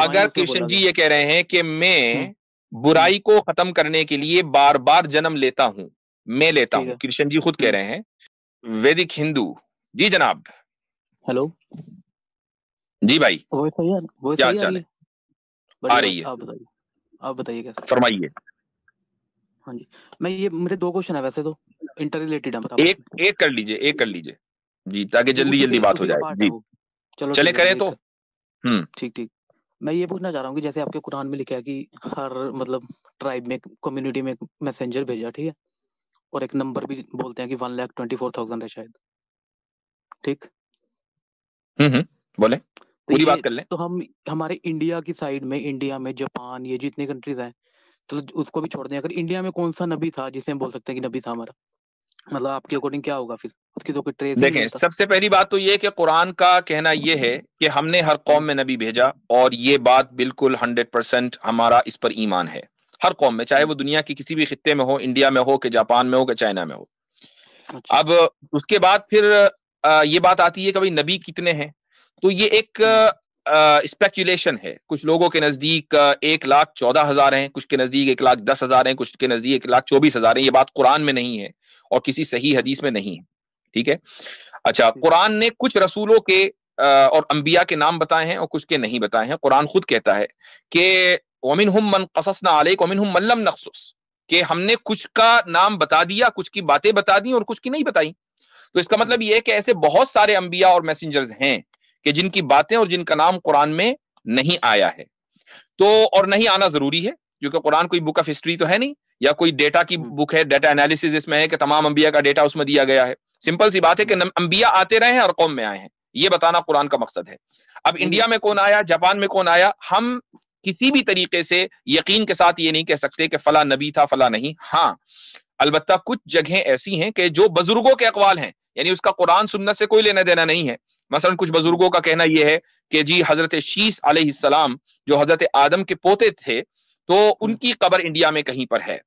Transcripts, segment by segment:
अगर कृष्ण जी ये कह रहे हैं कि मैं हम्म। बुराई को खत्म करने के लिए बार बार जन्म लेता हूँ मैं लेता हूँ कृष्ण जी खुद कह हम्म। रहे हैं वैदिक हिंदू जी जनाब हेलो जी भाई क्या चाल है आ रही है आप बताइए आप बताइए कैसे फरमाइए हाँ जी मैं ये मेरे दो क्वेश्चन है वैसे तो इंटर रिलेटेड है एक एक कर लीजिए एक कर लीजिए जी ताकि जल्दी जल्दी बात हो जाए जी चलो चले करें तो हम्म ठीक ठीक मैं ये पूछना चाह रहा हूँ कि जैसे आपके कुरान में लिखा है कि हर मतलब ट्राइब में कम्युनिटी में मैसेंजर भेजा ठीक है और एक नंबर भी बोलते हैं कि one lakh twenty four thousand है शायद ठीक हम्म, हम्म, बोले तो पूरी बात कर ले तो हम हमारे इंडिया की साइड में इंडिया में जापान ये जितने कंट्रीज हैं तो उसको भी छोड़ दें अगर इंडिया में कौन सा नबी था जिसे हम बोल सकते हैं कि नबी था हमारा मतलब आपके अकॉर्डिंग क्या होगा फिर उसकी तो कोई ट्रेस देखें सबसे पहली बात तो ये कि कुरान का कहना यह है कि हमने हर कौम में नबी भेजा और ये बात बिल्कुल हंड्रेड परसेंट हमारा इस पर ईमान है हर कौम में चाहे वो दुनिया के किसी भी खत्े में हो इंडिया में हो कि जापान में हो कि चाइना में हो अच्छा। अब उसके बाद फिर ये बात आती है कि भाई नबी कितने हैं तो ये एक स्पेकुलेशन है कुछ लोगों के नजदीक एक लाख चौदह हजार है कुछ के नजदीक एक लाख दस हजार है कुछ के नजदीक एक लाख चौबीस हजार है ये बात कुरान में नहीं है और किसी सही हदीस में नहीं है ठीक है अच्छा कुरान ने कुछ रसूलों के और अंबिया के नाम बताए हैं और कुछ के नहीं बताए हैं कुरान खुद कहता है कि ओमिन हम मन ना आलिक वमिन हम मल्लम नखसुस कि हमने कुछ का नाम बता दिया कुछ की बातें बता दी और कुछ की नहीं बताई तो इसका मतलब यह है कि ऐसे बहुत सारे अंबिया और मैसेंजर्स हैं कि जिनकी बातें और जिनका नाम कुरान में नहीं आया है तो और नहीं आना जरूरी है क्योंकि कुरान कोई बुक ऑफ हिस्ट्री तो है नहीं या कोई डेटा की बुक हम्म। है डेटा एनालिसिस इसमें है कि तमाम अंबिया का डेटा उसमें दिया गया है सिंपल सी बात है कि अंबिया आते रहे हैं और कौम में आए हैं ये बताना कुरान का मकसद है अब हम्म। इंडिया में कौन आया जापान में कौन आया हम किसी भी तरीके से यकीन के साथ ये नहीं कह सकते कि फला नबी था फला नहीं हाँ अलबत् कुछ जगह ऐसी हैं कि जो बुजुर्गों के अकवाल हैं यानी उसका कुरान सुनने से कोई लेना देना नहीं है मसलन कुछ बुजुर्गों का कहना यह है कि जी हजरत शीस आलाम जो हजरत आदम के पोते थे तो उनकी कबर इंडिया में कहीं पर है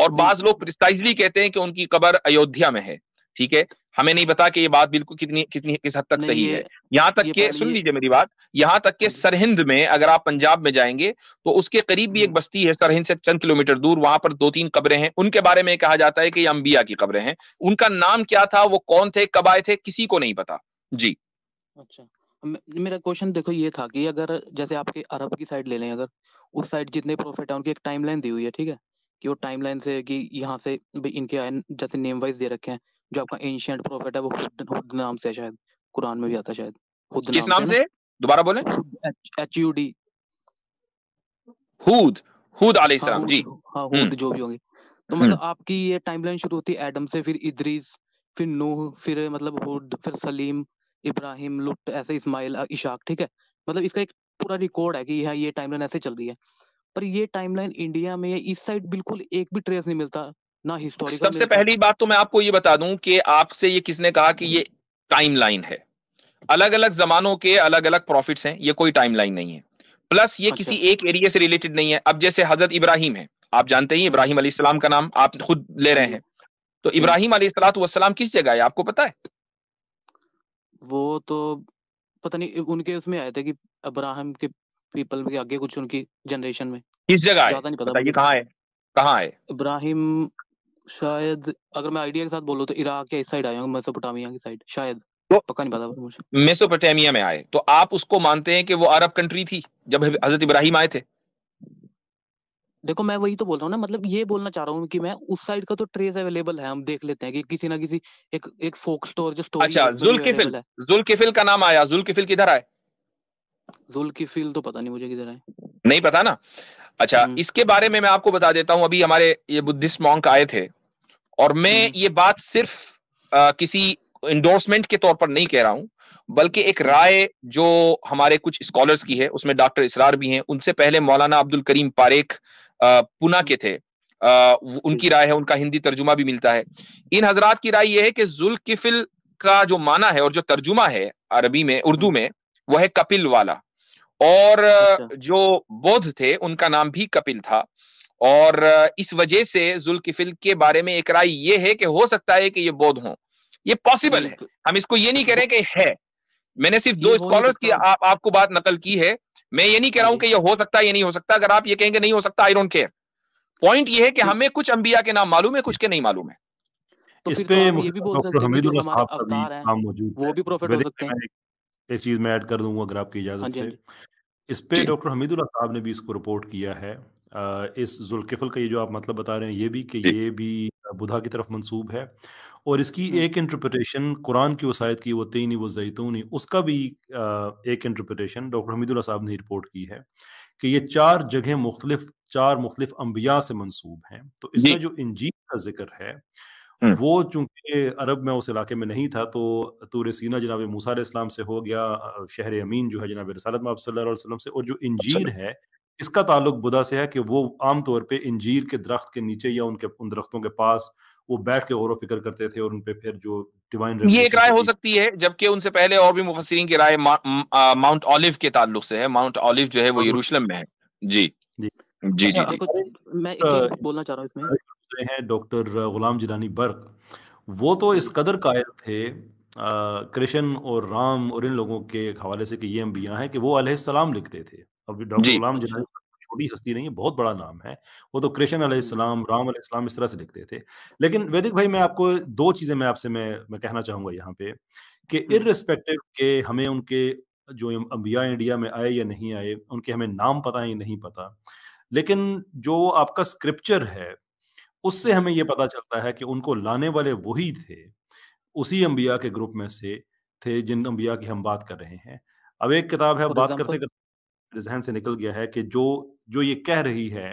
और बाज लोग प्रिसाइजली कहते हैं कि उनकी कबर अयोध्या में है ठीक है हमें नहीं पता कि ये बात बिल्कुल कितनी कितनी किस हद तक सही है यहाँ तक के सुन लीजिए मेरी बात यहाँ तक के सरहिंद में अगर आप पंजाब में जाएंगे तो उसके करीब भी एक बस्ती है सरहिंद से चंद किलोमीटर दूर वहां पर दो तीन कब्रें हैं उनके बारे में कहा जाता है कि ये अंबिया की कब्रें हैं उनका नाम क्या था वो कौन थे कब आए थे किसी को नहीं पता जी अच्छा मेरा क्वेश्चन देखो ये था कि अगर जैसे आपके अरब की साइड ले लें अगर उस साइड जितने प्रॉफिट है उनकी एक टाइमलाइन दी हुई है ठीक है कि वो टाइमलाइन से कि यहाँ से इनके आए जैसे नेम वाइज दे रखे हैं जो आपका एंशियंट प्रॉफिट है वो हुद, नाम से शायद कुरान में भी आता शायद हुद किस नाम से दोबारा बोले H U D Hud Hud अलैहिस्सलाम हाँ, जी हाँ हम्म। हुद जो भी होंगे तो मतलब हम्म। आपकी ये टाइमलाइन शुरू होती है एडम से फिर इद्रीस फिर नूह फिर मतलब हुड फिर सलीम इब्राहिम लुट ऐसे इस्माइल इशाक ठीक है मतलब इसका एक पूरा रिकॉर्ड है कि यह ये टाइमलाइन ऐसे चल रही है पर ये टाइमलाइन इंडिया में इस साइड बिल्कुल एक भी ट्रेस नहीं मिलता ना हिस्टोरिकल सबसे पहली बात तो मैं आपको ये बता दूं कि आपसे ये किसने कहा कि ये टाइमलाइन है अलग अलग जमानों के अलग अलग प्रॉफिट्स हैं ये कोई टाइमलाइन नहीं है प्लस ये अच्छा। किसी एक एरिया से रिलेटेड नहीं है अब जैसे हजरत इब्राहिम है आप जानते ही इब्राहिम अलीसलाम का नाम आप खुद ले रहे हैं तो इब्राहिम अलीसलाम किस जगह है आपको पता है वो तो पता नहीं उनके उसमें आए थे कि अब्राहम के पीपल के आगे कुछ उनकी जनरेशन में किस जगह है ज्यादा नहीं पता ये कहाँ है कहाँ है इब्राहिम शायद अगर मैं आइडिया के साथ बोलूँ तो इराक या इस साइड आया मेसोपोटामिया की साइड शायद तो पक्का नहीं पता मुझे मेसोपोटामिया में आए तो आप उसको मानते हैं कि वो अरब कंट्री थी जब हजरत इब्राहिम आए थे देखो मैं वही तो बोल रहा हूँ ना मतलब ये बोलना चाह रहा हूँ कि मैं उस साइड का तो ट्रेस अवेलेबल है हम देख लेते हैं कि किसी ना किसी एक एक फोक स्टोर जो स्टोर अच्छा जुल्किफिल जुल्किफिल का नाम आया जुल्किफिल किधर आए जुल्किफिल तो पता नहीं मुझे किधर आए नहीं पता ना अच्छा हम्म। इसके बारे में मैं आपको बता देता हूँ अभी हमारे ये बुद्धिस्ट मॉन्क आए थे और मैं हम्म। ये बात सिर्फ आ, किसी इंडोर्समेंट के तौर पर नहीं कह रहा हूँ बल्कि एक हम्म। राय जो हमारे कुछ स्कॉलर्स की है उसमें डॉक्टर इसरार भी हैं उनसे पहले मौलाना अब्दुल करीम पारेख पुना के थे आ, उनकी राय है उनका हिंदी तर्जुमा भी मिलता है इन हजरात की राय यह है कि जुल्किफिल का जो माना है और जो तर्जुमा है अरबी में उर्दू हम्म। में वह है कपिल वाला और अच्छा। जो बौद्ध थे उनका नाम भी कपिल था और इस वजह से जुल्किफिल के बारे में एक राय यह है कि हो सकता है कि ये बौद्ध हो ये पॉसिबल है हम इसको ये नहीं कह रहे कि है मैंने सिर्फ दो स्कॉलर्स की आप, आपको बात नकल की है मैं ये नहीं कह रहा हूं कि ये हो सकता है ये नहीं हो सकता अगर आप ये कहेंगे नहीं हो सकता आई डोंट केयर पॉइंट ये है कि हमें कुछ अंबिया के नाम मालूम है कुछ के नहीं मालूम है तो तो एक चीज मैं ऐड कर दूंगा अगर आपकी इजाजत हाँ हाँ से इस पे डॉक्टर हमीदुल्ला साहब ने भी इसको रिपोर्ट किया है इस जुल्किफल का ये जो आप मतलब बता रहे हैं ये भी कि ये भी बुधा की तरफ मंसूब है और इसकी एक इंटरप्रटेशन कुरान की वसायत की वो वतीनी व जैतूनी उसका भी एक इंटरप्रटेशन डॉक्टर हमीदुल्ला साहब ने रिपोर्ट की है कि ये चार जगह मुख्तलिफ चार मुख्तलिफ अम्बिया से मंसूब हैं तो इसमें जो इंजीन का जिक्र है वो चूंकि अरब में उस इलाके में नहीं था तो तूर सीना जनाब मूसा इस्लाम से हो गया शहर अमीन जो है जनाब रसालत महब सल्लम से और जो अच्छा। इंजील है इसका ताल्लुक बुदा से है कि वो आमतौर पर इंजीर के दरख्त के नीचे या उनके उन दरख्तों के पास वो बैठ के गौर फिक्र करते थे और उनपे फिर जो डिवाइन ये एक राय हो सकती है जबकि उनसे पहले और भी मुफसरी की राय माउंट ऑलिव के ताल्लुक से है माउंट ऑलिव जो है वो हाँ, यरूशलेम में है जी जी जी जी अच्छा, मैं एक बोलना चाह रहा हूँ इसमें हैं डॉक्टर गुलाम जिलानी बर्क वो तो इस कदर कायल थे कृष्ण और राम और इन लोगों के हवाले से कि ये अम्बिया हैं कि वो अलैहिस्सलाम लिखते थे अब डॉक्टर गुलाम जनाब तो छोटी हस्ती नहीं है बहुत बड़ा नाम है वो तो कृष्ण अलैहिस्सलाम राम अलैहिस्सलाम इस तरह से लिखते थे लेकिन वैदिक भाई मैं आपको दो चीजें मैं आपसे मैं मैं कहना चाहूंगा यहाँ पे कि इररिस्पेक्टिव के हमें उनके जो अंबिया इंडिया में आए या नहीं आए उनके हमें नाम पता है या नहीं पता लेकिन जो आपका स्क्रिप्चर है उससे हमें ये पता चलता है कि उनको लाने वाले वही थे उसी अंबिया के ग्रुप में से थे जिन अंबिया की हम बात कर रहे हैं अब एक किताब है बात करते करते जहन से निकल गया है कि जो जो ये कह रही है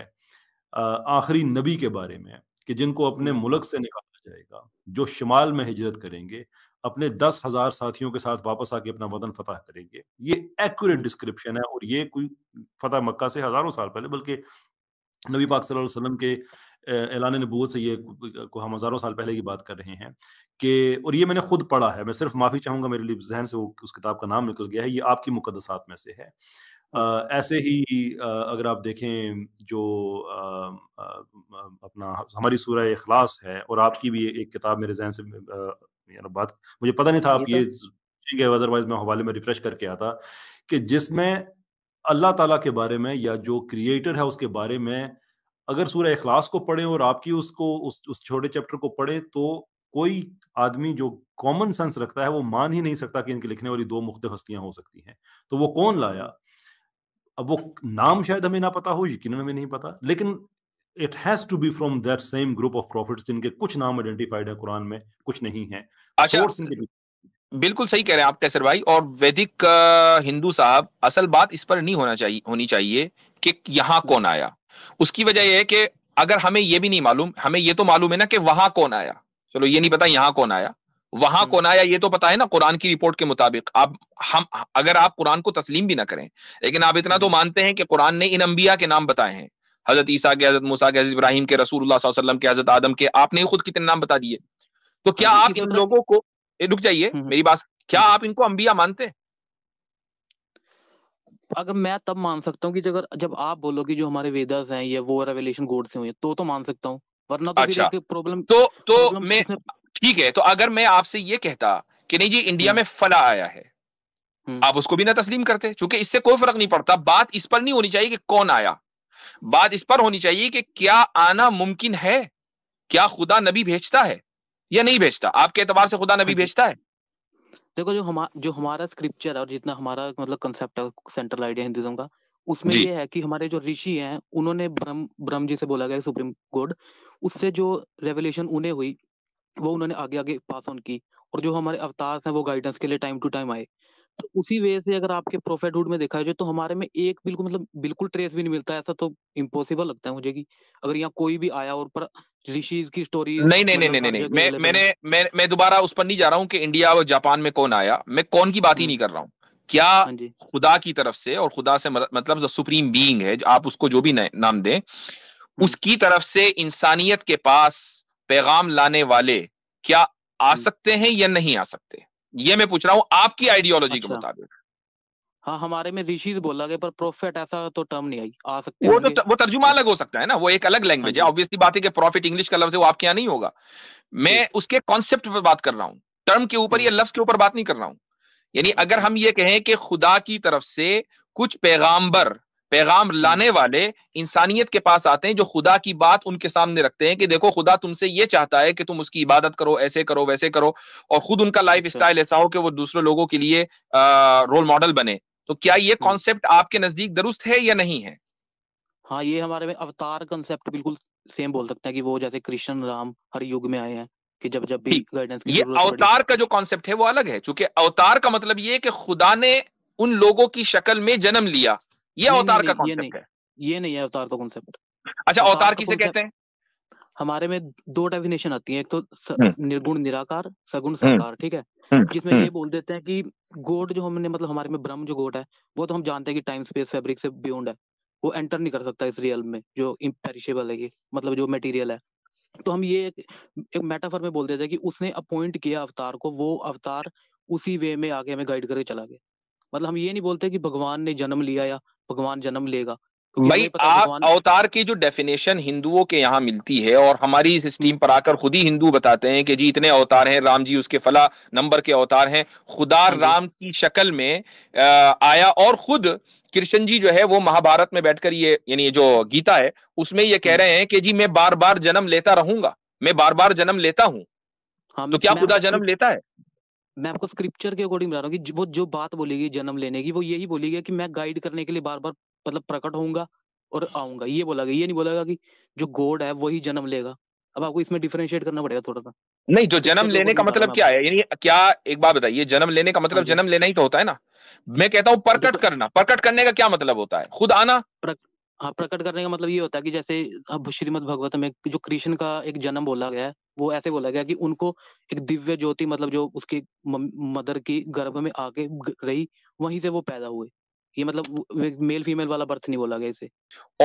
आखिरी नबी के बारे में कि जिनको अपने हम्म। मुल्क से निकाला जाएगा जो शिमाल में हिजरत करेंगे अपने दस हजार साथियों के साथ वापस आके अपना वतन फतह करेंगे ये एक्यूरेट डिस्क्रिप्शन है और ये कोई फतह मक्का से हजारों साल पहले बल्कि नबी पाक सल्लल्लाहु अलैहि वसल्लम के ऐलान नबूत से ये को हम हज़ारों साल पहले की बात कर रहे हैं कि और ये मैंने खुद पढ़ा है मैं सिर्फ माफ़ी चाहूंगा मेरे लिए जहन से वो उस किताब का नाम निकल गया है ये आपकी मुकदसात में से है ऐसे ही अगर आप देखें जो अपना हमारी सूर्य अखलास है और आपकी भी एक किताब मेरे जहन से बात मुझे पता नहीं था आप तो ये ठीक है अदरवाइज मैं हवाले में रिफ्रेश करके आता कि जिसमें अल्लाह ताला के बारे में या जो क्रिएटर है उसके बारे में अगर सूर्य अखलास को पढ़े और आपकी उसको उस उस छोटे चैप्टर को पढ़े तो कोई आदमी जो कॉमन सेंस रखता है वो मान ही नहीं सकता कि इनके लिखने वाली दो मुख्त हस्तियां हो सकती हैं तो वो कौन लाया अब वो नाम शायद हमें ना पता हो यकीन हमें नहीं पता लेकिन it has to be from that same group of prophet जिनके कुछ नाम आइडेंटिफाइड है कुरान में कुछ नहीं है अच्छा, बिल्कुल सही कह रहे हैं आप कैसर भाई और वैदिक हिंदू साहब असल बात इस पर नहीं होना चाहिए होनी चाहिए कि यहाँ कौन आया उसकी वजह यह है कि अगर हमें ये भी नहीं मालूम हमें ये तो मालूम है ना कि वहां कौन आया चलो ये नहीं पता यहाँ कौन आया वहां हम्म। कौन आया ये तो पता है ना कुरान की रिपोर्ट के मुताबिक आप हम अगर आप कुरान को तस्लीम भी ना करें लेकिन आप इतना तो हम्म। मानते हैं कि कुरान ने इन अंबिया के नाम बताए हैं हजरत ईसा के हजरत मूसा के हजरत इब्राहिम के रसूल वसल्लम के हजरत आदम के आपने खुद कितने नाम बता दिए तो क्या हाँ, आप इन लोगों को रुक जाइए हम्म, मेरी बात क्या आप इनको अंबिया मानते हैं अगर मैं तब मान सकता हूँ कि जब जब आप बोलो कि जो हमारे वेदर्स हैं ये वो रेवलेशन गोड से हुए तो तो मान सकता हूँ वरना तो अच्छा, प्रॉब्लम तो तो मैं ठीक है तो अगर मैं आपसे ये कहता कि नहीं जी इंडिया हम्म। में फला आया है हम्म। आप उसको भी ना तस्लीम करते चूंकि इससे कोई फर्क नहीं पड़ता बात इस पर नहीं होनी चाहिए कि कौन आया बात इस पर होनी चाहिए कि क्या आना मुमकिन है क्या खुदा नबी भेजता है या नहीं भेजता आपके एतबार से खुदा नबी भेजता है देखो जो हमारा जो हमारा स्क्रिप्चर और जितना हमारा मतलब कंसेप्ट है सेंट्रल आइडिया हिंदुइज्म का उसमें ये है कि हमारे जो ऋषि हैं उन्होंने ब्रह्म ब्रह्म जी से बोला गया सुप्रीम कोर्ट उससे जो रेवलेशन उन्हें हुई वो उन्होंने आगे आगे पास ऑन की और जो हमारे अवतार हैं वो गाइडेंस के लिए टाइम टू टाइम आए तो उसी वे से अगर आपके प्रोफेटहुड में देखा जाए तो हमारे में एक बिल्कुल मतलब बिल्कुल ट्रेस भी नहीं मिलता ऐसा तो इम्पोसिबल लगता है मुझे कि अगर यहाँ कोई भी आया और पर ऋषिज की स्टोरी नहीं नहीं नहीं मतलब नहीं नहीं मैं मैंने मैं मैं दोबारा उस पर नहीं जा रहा हूँ कि इंडिया और जापान में कौन आया मैं कौन की बात ही हम्म। नहीं कर रहा हूँ क्या हाँ खुदा की तरफ से और खुदा से मतलब सुप्रीम बीइंग है आप उसको जो भी नाम दें हम्म। उसकी तरफ से इंसानियत के पास पैगाम लाने वाले क्या आ हम्म। सकते हैं या नहीं आ सकते ये मैं पूछ रहा हूँ आपकी आइडियोलॉजी अच्छा। के मुताबिक हाँ हमारे में ऋषि बोला गया पर प्रोफेट ऐसा तो टर्म नहीं आई आ सकते वो तो वो तर्जुमा अलग हो सकता है ना वो एक अलग लैंग्वेज है ऑब्वियसली हाँ बात है कि प्रॉफिट इंग्लिश का लफ्ज है वो आपके यहाँ नहीं होगा मैं उसके कॉन्सेप्ट पर बात कर रहा हूँ टर्म के ऊपर हाँ। या लफ्ज के ऊपर बात नहीं कर रहा हूँ यानी अगर हम ये कहें कि खुदा की तरफ से कुछ पैगाम्बर पैगाम हम्म। लाने वाले इंसानियत के पास आते हैं जो खुदा की बात उनके सामने रखते हैं कि देखो खुदा तुमसे ये चाहता है कि तुम उसकी इबादत करो ऐसे करो वैसे करो और खुद उनका लाइफ अच्छा। स्टाइल ऐसा हो कि वो दूसरे लोगों के लिए आ, रोल मॉडल बने तो क्या ये कॉन्सेप्ट हम्म। आपके नजदीक दुरुस्त है या नहीं है हाँ ये हमारे में अवतार कंसेप्ट बिल्कुल सेम बोल सकते हैं कि वो जैसे कृष्ण राम हर युग में आए हैं कि जब जब भी गाइडेंस ये अवतार का जो कॉन्सेप्ट है वो अलग है क्योंकि अवतार का मतलब ये है कि खुदा ने उन लोगों की शक्ल में जन्म लिया ये अवतार का ये नहीं ये नहीं है अवतार का कॉन्सेप्ट अच्छा अवतार किसे कहते हैं हमारे में दो डेफिनेशन आती है एक तो हम्म। निर्गुण निराकार सगुण हम्म। साकार ठीक है हम्म, जिसमें ये बोल देते हैं कि गोड जो हमने मतलब हमारे में ब्रह्म जो गोड है वो तो हम जानते हैं कि टाइम स्पेस फैब्रिक से बियॉन्ड है वो एंटर नहीं कर सकता इस रियल में जो इम्पेरिशेबल है ये मतलब जो मेटीरियल है तो हम ये एक, एक मेटाफर में बोल देते हैं कि उसने अपॉइंट किया अवतार को वो अवतार उसी वे में आगे हमें गाइड करके चला गया मतलब हम ये नहीं बोलते कि भगवान ने जन्म लिया या भगवान जन्म लेगा भाई आप अवतार की जो डेफिनेशन हिंदुओं के यहाँ मिलती है और हमारी इस टीम हम्म। पर आकर खुद ही हिंदू बताते हैं कि जी इतने अवतार हैं राम जी उसके फला नंबर के अवतार हैं खुदा हाँ राम की शक्ल में आया और खुद कृष्ण जी जो है वो महाभारत में बैठकर ये यानी जो गीता है उसमें ये कह हम्म। रहे हैं कि जी मैं बार बार जन्म लेता रहूंगा मैं बार बार जन्म लेता हूँ हाँ, तो क्या खुदा जन्म लेता है मैं आपको स्क्रिप्चर के अकॉर्डिंग बता रहा हूँ कि वो जो बात बोलेगी जन्म लेने की वो यही बोलेगी कि मैं गाइड करने के लिए बार बार मतलब प्रकट होऊंगा और आऊंगा ये बोला गया ये नहीं बोला गया कि जो गॉड है वही जन्म लेगा अब आपको इसमें डिफरेंशिएट करना पड़ेगा थोड़ा सा नहीं जो जन्म लेने का मतलब क्या है यानी क्या एक बात बताइए जन्म लेने का मतलब हाँ जन्म लेना ही तो होता है ना मैं कहता हूँ प्रकट करना प्रकट करने का क्या मतलब होता है खुद आना हाँ, प्रकट करने का मतलब ये होता है कि जैसे अब श्रीमद भगवत में जो कृष्ण का एक जन्म बोला गया है वो ऐसे बोला गया कि उनको एक दिव्य ज्योति मतलब जो उसके मदर की गर्भ में आके रही वहीं से वो पैदा हुए ये मतलब मेल फीमेल वाला बर्थ नहीं बोला गया इसे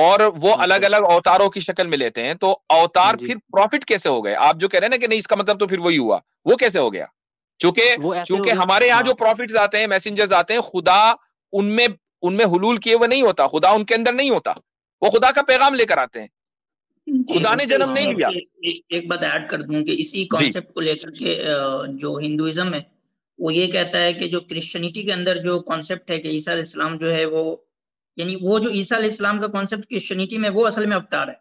और वो हाँ, तो अलग अलग अवतारों की शक्ल में लेते हैं तो अवतार फिर प्रॉफिट कैसे हो गए आप जो कह रहे हैं ना कि नहीं इसका मतलब तो फिर वही हुआ वो कैसे हो गया चूंकि चूंकि हमारे यहाँ हाँ। जो प्रॉफिट आते हैं मैसेजर्स आते हैं खुदा उनमें उनमें हलूल किए हुए नहीं होता खुदा उनके अंदर नहीं होता वो खुदा का पैगाम लेकर आते हैं खुदा ने जन्म नहीं लिया एक बात ऐड कर दूं कि इसी कॉन्सेप्ट को लेकर के जो हिंदुइज्म है वो ये कहता है कि जो क्रिश्चियनिटी के अंदर जो कॉन्सेप्ट है कि ईसा इस्लाम जो है वो यानी वो जो ईसा इस्लाम का कॉन्सेप्ट क्रिश्चियनिटी में वो असल में अवतार है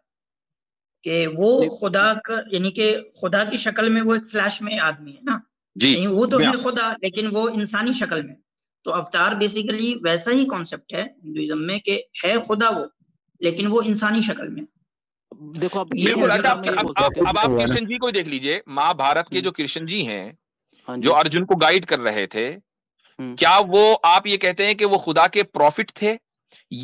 कि वो खुदा का यानी कि खुदा की शक्ल में वो एक फ्लैश में आदमी है ना जी वो तो है खुदा लेकिन वो इंसानी शक्ल में तो अवतार बेसिकली वैसा ही कॉन्सेप्ट है हिंदुइज्म में कि है खुदा वो लेकिन वो इंसानी शक्ल में देखो अच्छा, ये अब, आप कृष्ण जी को देख लीजिए महाभारत के हम्म। जो कृष्ण जी हैं हाँ जो अर्जुन को गाइड कर रहे थे हम्म। क्या वो आप ये कहते हैं कि वो खुदा के प्रॉफिट थे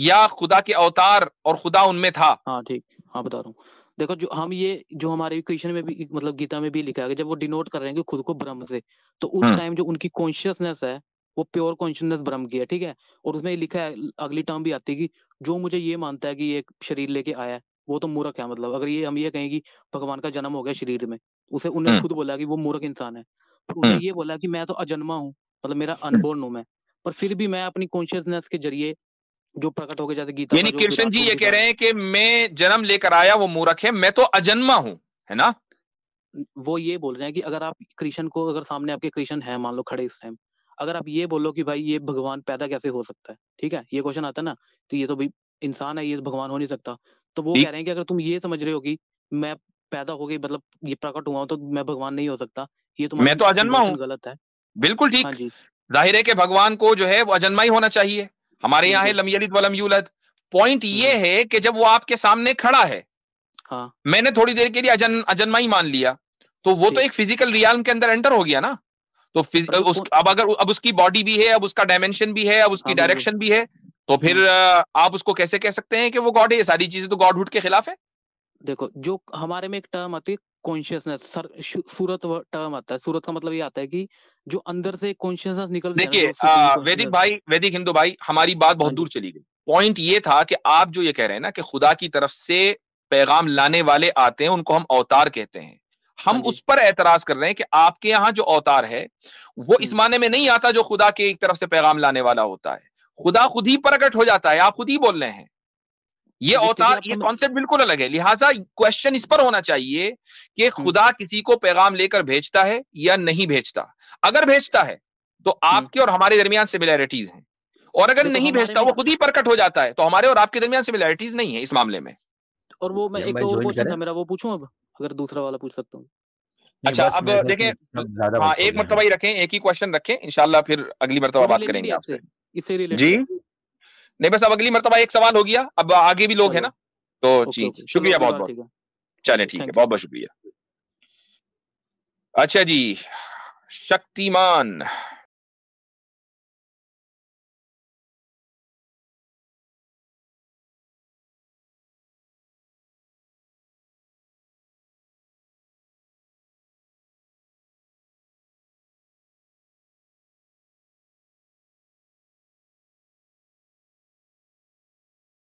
या खुदा के अवतार और खुदा उनमें था हाँ ठीक हाँ बता रहा हूँ देखो जो हम ये जो हमारे कृष्ण में भी मतलब गीता में भी लिखा है जब वो डिनोट कर रहे हैं कि खुद को ब्रह्म से तो उस टाइम हम्म। जो उनकी कॉन्शियसनेस है वो प्योर कॉन्शियसनेस ब्रह्म की है ठीक है और उसमें लिखा है अगली टर्म भी आती है कि जो मुझे ये मानता है कि ये शरीर लेके आया है वो तो मूर्ख है मतलब अगर ये हम ये कहें कि भगवान का जन्म हो गया शरीर में उसे उन्हें हम्म। खुद बोला कि वो मूर्ख इंसान है उसने हम्म। ये बोला कि मैं तो अजन्मा हूँ मतलब मेरा हम्म। अनबोर्न हूँ मैं पर फिर भी मैं अपनी कॉन्शियसनेस के जरिए जो प्रकट हो गया जैसे गीता यानी कृष्ण जी ये कह रहे हैं कि मैं जन्म लेकर आया वो मूर्ख है मैं तो अजन्मा हूँ है ना वो ये बोल रहे हैं कि अगर आप कृष्ण को अगर सामने आपके कृष्ण है मान लो खड़े इस टाइम अगर आप ये बोलो कि भाई ये भगवान पैदा कैसे हो सकता है ठीक है ये क्वेश्चन आता है ना तो ये तो भाई इंसान है ये भगवान हो नहीं सकता तो वो कह रहे हैं कि अगर तुम ये समझ रहे हो कि मैं पैदा हो गई मतलब ये प्रकट हुआ तो मैं भगवान नहीं हो सकता ये मैं तो अजन्मा हूँ गलत है बिल्कुल ठीक हाँ जी जाहिर है कि भगवान को जो है वो अजन्मा ही होना चाहिए हमारे यहाँ है लमयलित वलम यूलत पॉइंट ये है कि जब वो आपके सामने खड़ा है हाँ मैंने थोड़ी देर के लिए अजन अजन्मा ही मान लिया तो वो तो एक फिजिकल रियाल के अंदर एंटर हो गया ना तो उस, अब अगर अब उसकी बॉडी भी है अब उसका डायमेंशन भी है अब उसकी डायरेक्शन हाँ, भी है तो हम्म। फिर आप उसको कैसे कह सकते हैं कि वो गॉड है सारी चीजें तो गॉडहुड के खिलाफ है देखो जो हमारे में एक टर्म आती है कॉन्शियसनेस सर सूरत टर्म आता है सूरत का मतलब ये आता है कि जो अंदर से कॉन्शियसनेस निकल देखिए वैदिक भाई वैदिक हिंदू भाई हमारी बात बहुत हाँ, दूर चली गई पॉइंट ये था कि आप जो ये कह रहे हैं ना कि खुदा की तरफ से पैगाम लाने वाले आते हैं उनको हम अवतार कहते हैं हम हाँ हाँ उस पर एतराज कर रहे हैं कि आपके यहाँ जो अवतार है वो इस माने में नहीं आता जो खुदा के एक तरफ से पैगाम लाने वाला होता है खुदा खुद ही प्रकट हो जाता है आप खुद ही बोल रहे हैं ये अवतार ये कॉन्सेप्ट बिल्कुल अलग है लिहाजा क्वेश्चन इस पर होना चाहिए कि खुदा किसी को पैगाम लेकर भेजता है या नहीं भेजता अगर भेजता है तो आपके और हमारे दरमियान सिमिलैरिटीज हैं और अगर नहीं भेजता वो खुद ही प्रकट हो जाता है तो हमारे और आपके दरमियान सिमिलैरिटीज नहीं है इस मामले में और वो मैं एक और क्वेश्चन था मेरा वो पूछूं अब अगर दूसरा वाला पूछ सकता हूँ अच्छा अब देखें हाँ एक मरतबा ही रखें एक ही क्वेश्चन रखें इनशाला फिर अगली मरतबा बात करेंगे आपसे जी नहीं बस अब अगली मरतबा एक सवाल हो गया अब आगे भी लोग है ना तो जी शुक्रिया बहुत बहुत चले ठीक है बहुत बहुत शुक्रिया अच्छा जी शक्तिमान